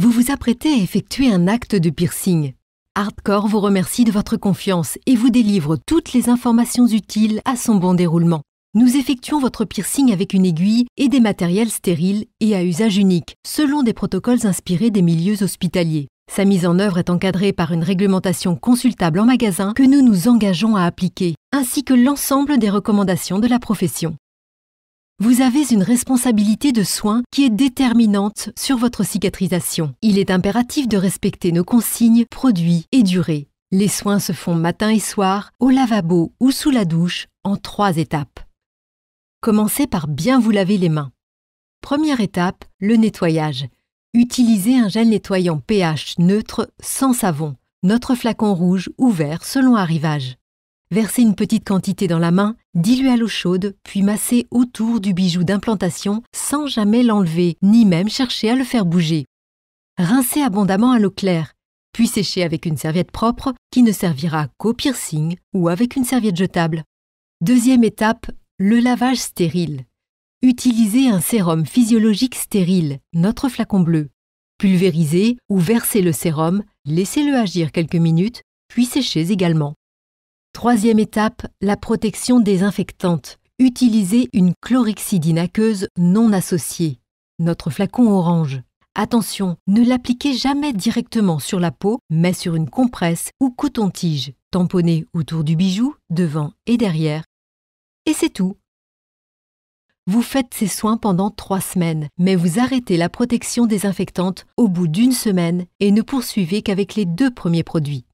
Vous vous apprêtez à effectuer un acte de piercing. Hardcore vous remercie de votre confiance et vous délivre toutes les informations utiles à son bon déroulement. Nous effectuons votre piercing avec une aiguille et des matériels stériles et à usage unique, selon des protocoles inspirés des milieux hospitaliers. Sa mise en œuvre est encadrée par une réglementation consultable en magasin que nous nous engageons à appliquer, ainsi que l'ensemble des recommandations de la profession. Vous avez une responsabilité de soins qui est déterminante sur votre cicatrisation. Il est impératif de respecter nos consignes, produits et durées. Les soins se font matin et soir, au lavabo ou sous la douche, en trois étapes. Commencez par bien vous laver les mains. Première étape, le nettoyage. Utilisez un gel nettoyant pH neutre sans savon, notre flacon rouge ou vert selon arrivage. Versez une petite quantité dans la main, diluez à l'eau chaude, puis massez autour du bijou d'implantation sans jamais l'enlever, ni même chercher à le faire bouger. Rincez abondamment à l'eau claire, puis séchez avec une serviette propre qui ne servira qu'au piercing ou avec une serviette jetable. Deuxième étape, le lavage stérile. Utilisez un sérum physiologique stérile, notre flacon bleu. Pulvérisez ou versez le sérum, laissez-le agir quelques minutes, puis séchez également. Troisième étape, la protection désinfectante. Utilisez une chlorhexidine aqueuse non associée, notre flacon orange. Attention, ne l'appliquez jamais directement sur la peau, mais sur une compresse ou coton-tige, tamponnée autour du bijou, devant et derrière. Et c'est tout. Vous faites ces soins pendant trois semaines, mais vous arrêtez la protection désinfectante au bout d'une semaine et ne poursuivez qu'avec les deux premiers produits.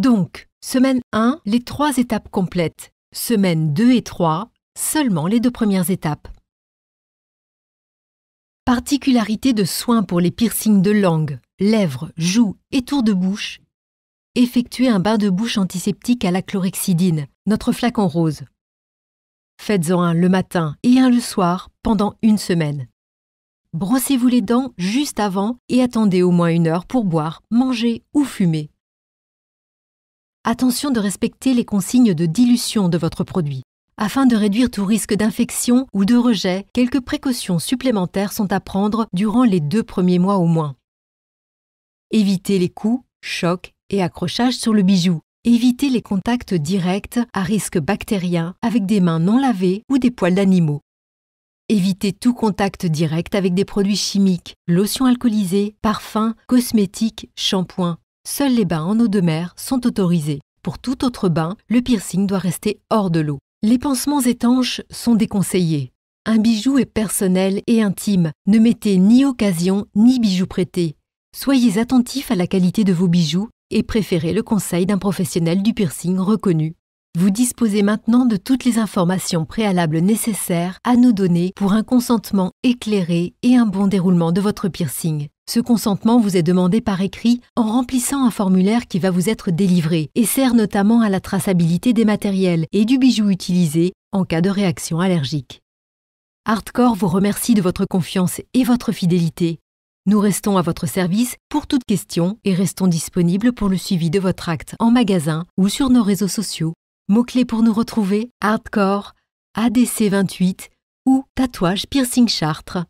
Donc, semaine 1, les trois étapes complètes. Semaine 2 et 3, seulement les deux premières étapes. Particularité de soins pour les piercings de langue, lèvres, joues et tour de bouche. Effectuez un bain de bouche antiseptique à la chlorhexidine, notre flacon rose. Faites-en un le matin et un le soir pendant une semaine. Brossez-vous les dents juste avant et attendez au moins une heure pour boire, manger ou fumer. Attention de respecter les consignes de dilution de votre produit. Afin de réduire tout risque d'infection ou de rejet, quelques précautions supplémentaires sont à prendre durant les deux premiers mois au moins. Évitez les coups, chocs et accrochages sur le bijou. Évitez les contacts directs à risque bactérien avec des mains non lavées ou des poils d'animaux. Évitez tout contact direct avec des produits chimiques, lotions alcoolisées, parfums, cosmétiques, shampoings, Seuls les bains en eau de mer sont autorisés. Pour tout autre bain, le piercing doit rester hors de l'eau. Les pansements étanches sont déconseillés. Un bijou est personnel et intime. Ne mettez ni occasion ni bijoux prêtés. Soyez attentif à la qualité de vos bijoux et préférez le conseil d'un professionnel du piercing reconnu. Vous disposez maintenant de toutes les informations préalables nécessaires à nous donner pour un consentement éclairé et un bon déroulement de votre piercing. Ce consentement vous est demandé par écrit en remplissant un formulaire qui va vous être délivré et sert notamment à la traçabilité des matériels et du bijou utilisé en cas de réaction allergique. Hardcore vous remercie de votre confiance et votre fidélité. Nous restons à votre service pour toute question et restons disponibles pour le suivi de votre acte en magasin ou sur nos réseaux sociaux. Mots-clés pour nous retrouver Hardcore, ADC28 ou Tatouage Piercing Chartres.